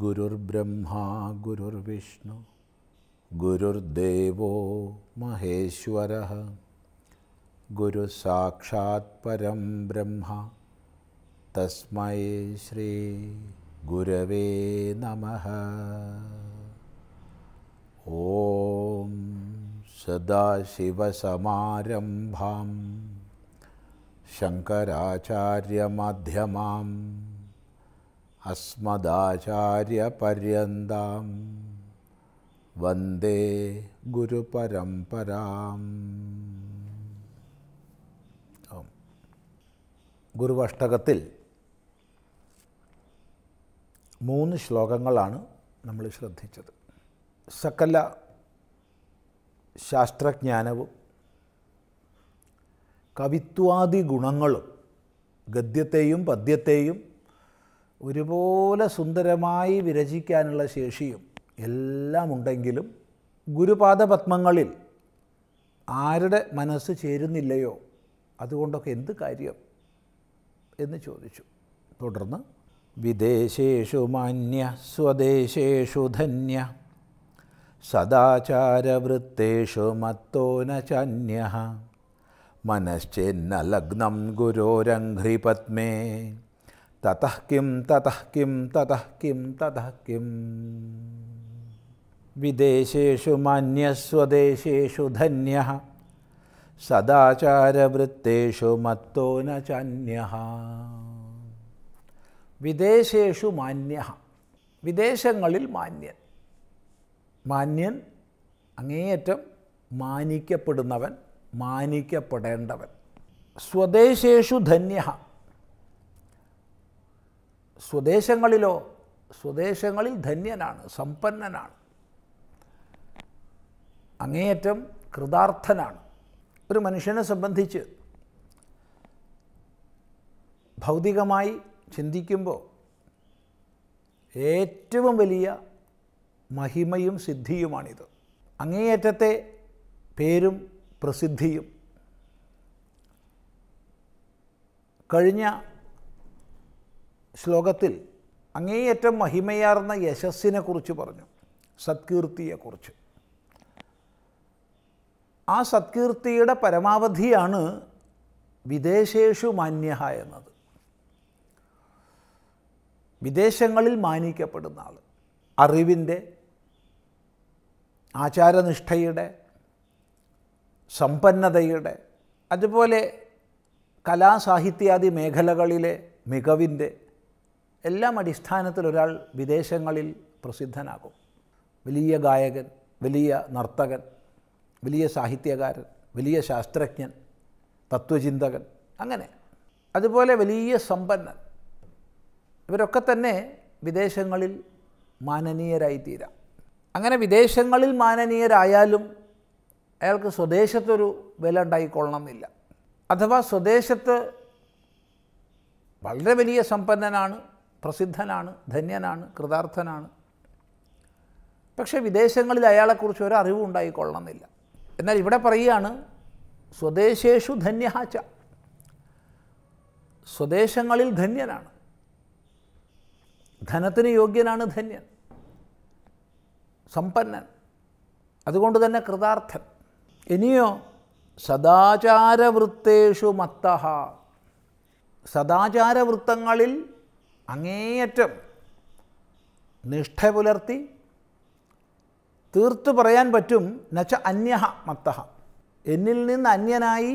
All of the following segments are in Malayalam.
गुरुर्ब्रह्मा गुरुर्विष्णु गुरुर्देवो महेश्वरः गुरुसाक्षात् परं ब्रह्म तस्मै श्रीगुरवे नमः ॐ शंकराचार्य शङ्कराचार्यमध्यमाम् അസ്മദാചാര്യപര്യന്താം വന്ദേ ഗുരുപരംപരാം ഗുരുവഷ്ടകത്തിൽ മൂന്ന് ശ്ലോകങ്ങളാണ് നമ്മൾ ശ്രദ്ധിച്ചത് സകല ശാസ്ത്രജ്ഞാനവും കവിത്വാദി ഗുണങ്ങളും ഗദ്യത്തെയും പദ്യത്തെയും ഒരുപോലെ സുന്ദരമായി വിരചിക്കാനുള്ള ശേഷിയും എല്ലാം ഉണ്ടെങ്കിലും ഗുരുപാദപത്മങ്ങളിൽ ആരുടെ മനസ്സ് ചേരുന്നില്ലയോ അതുകൊണ്ടൊക്കെ എന്ത് കാര്യം എന്ന് ചോദിച്ചു തുടർന്ന് വിദേശേഷു മാന്യ സ്വദേശേഷു ധന്യ സദാചാരവൃത്തേഷു മത്തോനചന്യ ചാന്യ ലഗ്നം ഗുരോരംഘ്രിപത്മേ തതഃ കിം തതഃ കിം തതഃ കിം തതഃ കിം വിദേശേഷു മാന്യസ്വദേശേഷു ധന്യ സദാചാരവൃത്തേഷു മത്തോ ന ചാന്യ വിദേശേഷു മാന്യ വിദേശങ്ങളിൽ മാന്യൻ മാന്യൻ അങ്ങേയറ്റം മാനിക്കപ്പെടുന്നവൻ മാനിക്കപ്പെടേണ്ടവൻ സ്വദേശേഷു ധന്യ സ്വദേശങ്ങളിലോ സ്വദേശങ്ങളിൽ ധന്യനാണ് സമ്പന്നനാണ് അങ്ങേയറ്റം കൃതാർത്ഥനാണ് ഒരു മനുഷ്യനെ സംബന്ധിച്ച് ഭൗതികമായി ചിന്തിക്കുമ്പോൾ ഏറ്റവും വലിയ മഹിമയും സിദ്ധിയുമാണിത് അങ്ങേയറ്റത്തെ പേരും പ്രസിദ്ധിയും കഴിഞ്ഞ ശ്ലോകത്തിൽ അങ്ങേയറ്റം മഹിമയാർന്ന കുറിച്ച് പറഞ്ഞു സത്കീർത്തിയെക്കുറിച്ച് ആ സത്കീർത്തിയുടെ പരമാവധിയാണ് വിദേശേഷു മാന്യ എന്നത് വിദേശങ്ങളിൽ മാനിക്കപ്പെടുന്ന ആൾ അറിവിൻ്റെ ആചാരനിഷ്ഠയുടെ സമ്പന്നതയുടെ അതുപോലെ കലാസാഹിത്യാദി മേഖലകളിലെ മികവിൻ്റെ എല്ലാം അടിസ്ഥാനത്തിൽ ഒരാൾ വിദേശങ്ങളിൽ പ്രസിദ്ധനാകും വലിയ ഗായകൻ വലിയ നർത്തകൻ വലിയ സാഹിത്യകാരൻ വലിയ ശാസ്ത്രജ്ഞൻ തത്വചിന്തകൻ അങ്ങനെ അതുപോലെ വലിയ സമ്പന്നൻ ഇവരൊക്കെ തന്നെ വിദേശങ്ങളിൽ മാനനീയരായിത്തീരാം അങ്ങനെ വിദേശങ്ങളിൽ മാനനീയരായാലും അയാൾക്ക് സ്വദേശത്തൊരു വില ഉണ്ടായിക്കൊള്ളണമെന്നില്ല അഥവാ സ്വദേശത്ത് വളരെ വലിയ സമ്പന്നനാണ് പ്രസിദ്ധനാണ് ധന്യനാണ് കൃതാർത്ഥനാണ് പക്ഷേ വിദേശങ്ങളിൽ അയാളെക്കുറിച്ച് ഒരു അറിവും ഉണ്ടായിക്കൊള്ളണമെന്നില്ല എന്നാൽ ഇവിടെ പറയുകയാണ് സ്വദേശേഷു ധന്യഹാച്ച സ്വദേശങ്ങളിൽ ധന്യനാണ് ധനത്തിന് യോഗ്യനാണ് ധന്യൻ സമ്പന്നൻ അതുകൊണ്ട് തന്നെ കൃതാർത്ഥൻ ഇനിയോ സദാചാരവൃത്തേഷു മത്തഹ സദാചാരവൃത്തങ്ങളിൽ അങ്ങേയറ്റം നിഷ്ഠ പുലർത്തി തീർത്തു പറയാൻ പറ്റും നച്ച അന്യഹ മത്തഹ എന്നിൽ നിന്ന് അന്യനായി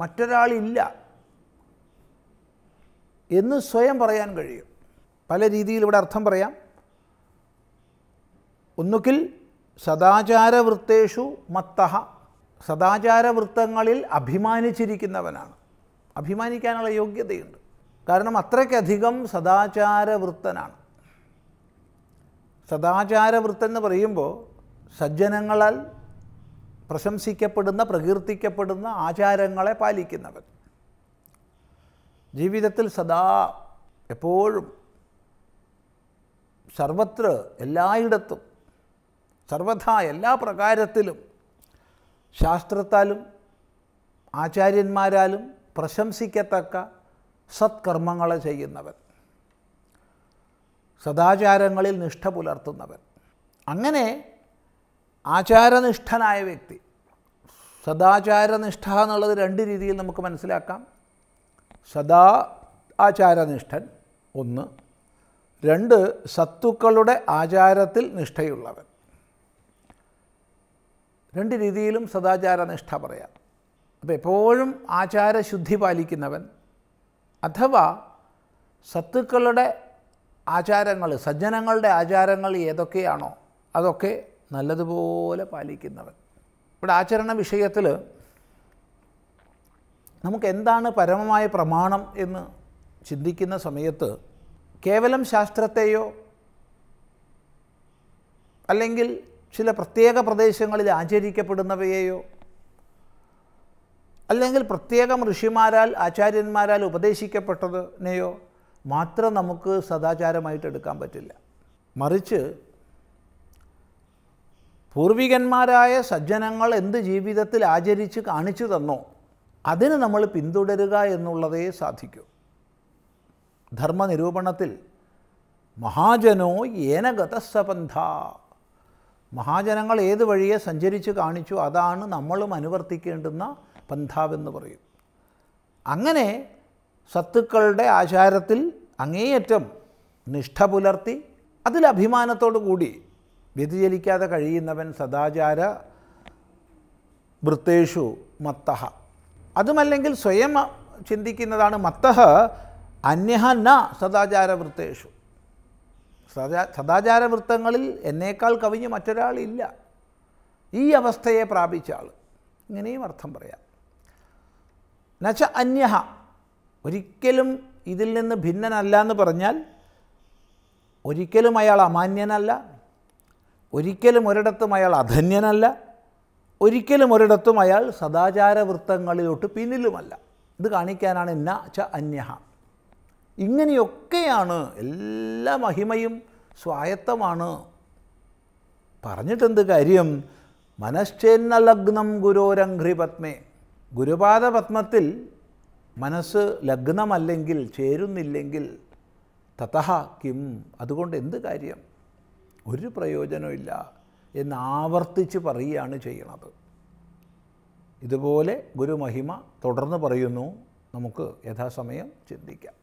മറ്റൊരാളില്ല എന്ന് സ്വയം പറയാൻ കഴിയും പല രീതിയിൽ ഇവിടെ അർത്ഥം പറയാം ഒന്നുകിൽ സദാചാരവൃത്തേഷു മത്തഹ സദാചാരവൃത്തങ്ങളിൽ അഭിമാനിച്ചിരിക്കുന്നവനാണ് അഭിമാനിക്കാനുള്ള യോഗ്യതയുണ്ട് കാരണം അത്രയ്ക്കധികം സദാചാരവൃത്തനാണ് സദാചാരവൃത്തൻ എന്ന് പറയുമ്പോൾ സജ്ജനങ്ങളാൽ പ്രശംസിക്കപ്പെടുന്ന പ്രകീർത്തിക്കപ്പെടുന്ന ആചാരങ്ങളെ പാലിക്കുന്നവൻ ജീവിതത്തിൽ സദാ എപ്പോഴും സർവത്ര എല്ലായിടത്തും സർവഥാ എല്ലാ പ്രകാരത്തിലും ശാസ്ത്രത്താലും ആചാര്യന്മാരാലും പ്രശംസിക്കത്തക്ക സത്കർമ്മങ്ങളെ ചെയ്യുന്നവൻ സദാചാരങ്ങളിൽ നിഷ്ഠ പുലർത്തുന്നവൻ അങ്ങനെ ആചാരനിഷ്ഠനായ വ്യക്തി സദാചാരനിഷ്ഠ എന്നുള്ളത് രണ്ട് രീതിയിൽ നമുക്ക് മനസ്സിലാക്കാം സദാ ആചാരനിഷ്ഠൻ ഒന്ന് രണ്ട് സത്തുക്കളുടെ ആചാരത്തിൽ നിഷ്ഠയുള്ളവൻ രണ്ട് രീതിയിലും സദാചാരനിഷ്ഠ പറയാം അപ്പോൾ എപ്പോഴും ആചാരശുദ്ധി പാലിക്കുന്നവൻ അഥവാ സത്തുക്കളുടെ ആചാരങ്ങൾ സജ്ജനങ്ങളുടെ ആചാരങ്ങൾ ഏതൊക്കെയാണോ അതൊക്കെ നല്ലതുപോലെ പാലിക്കുന്നവൻ ഇവിടെ ആചരണ വിഷയത്തിൽ നമുക്ക് എന്താണ് പരമമായ പ്രമാണം എന്ന് ചിന്തിക്കുന്ന സമയത്ത് കേവലം ശാസ്ത്രത്തെയോ അല്ലെങ്കിൽ ചില പ്രത്യേക പ്രദേശങ്ങളിൽ ആചരിക്കപ്പെടുന്നവയെയോ അല്ലെങ്കിൽ പ്രത്യേകം ഋഷിമാരാൽ ആചാര്യന്മാരാൽ ഉപദേശിക്കപ്പെട്ടതിനെയോ മാത്രം നമുക്ക് സദാചാരമായിട്ട് എടുക്കാൻ പറ്റില്ല മറിച്ച് പൂർവികന്മാരായ സജ്ജനങ്ങൾ എന്ത് ജീവിതത്തിൽ ആചരിച്ച് കാണിച്ചു തന്നോ അതിന് നമ്മൾ പിന്തുടരുക എന്നുള്ളതേ സാധിക്കൂ ധർമ്മനിരൂപണത്തിൽ മഹാജനോ ഏനഗതസബന്ധ മഹാജനങ്ങൾ ഏത് വഴിയെ സഞ്ചരിച്ച് കാണിച്ചു അതാണ് നമ്മളും അനുവർത്തിക്കേണ്ടുന്ന പന്ഥാവെന്ന് പറയും അങ്ങനെ സത്തുക്കളുടെ ആചാരത്തിൽ അങ്ങേയറ്റം നിഷ്ഠ പുലർത്തി അതിലഭിമാനത്തോടു കൂടി വ്യതിചലിക്കാതെ കഴിയുന്നവൻ സദാചാര വൃത്തേഷു മത്തഹ അതുമല്ലെങ്കിൽ സ്വയം ചിന്തിക്കുന്നതാണ് മത്തഹ അന്യഹ ന സദാചാര വൃത്തേഷു സദാ സദാചാര വൃത്തങ്ങളിൽ എന്നേക്കാൾ കവിഞ്ഞ് മറ്റൊരാളില്ല ഈ അവസ്ഥയെ പ്രാപിച്ച ആൾ ഇങ്ങനെയും അർത്ഥം പറയാം നച്ച അന്യഹ ഒരിക്കലും ഇതിൽ നിന്ന് ഭിന്നനല്ല എന്ന് പറഞ്ഞാൽ ഒരിക്കലും അയാൾ അമാന്യനല്ല ഒരിക്കലും ഒരിടത്തും അയാൾ അധന്യനല്ല ഒരിക്കലും ഒരിടത്തും അയാൾ സദാചാര വൃത്തങ്ങളിലോട്ട് പിന്നിലുമല്ല ഇത് കാണിക്കാനാണ് ന ച അന്യഹ ഇങ്ങനെയൊക്കെയാണ് എല്ലാ മഹിമയും സ്വായത്തമാണ് പറഞ്ഞിട്ടെന്ത് കാര്യം മനശ്ചേന്ന ലഗ്നം ഗുരോരംഘ്രി പത്മേ ഗുരുപാദ പത്മത്തിൽ മനസ്സ് ലഗ്നമല്ലെങ്കിൽ ചേരുന്നില്ലെങ്കിൽ തതഹ കിം അതുകൊണ്ട് എന്ത് കാര്യം ഒരു പ്രയോജനമില്ല എന്ന് ആവർത്തിച്ച് പറയുകയാണ് ചെയ്യണത് ഇതുപോലെ ഗുരുമഹിമ തുടർന്ന് പറയുന്നു നമുക്ക് യഥാസമയം ചിന്തിക്കാം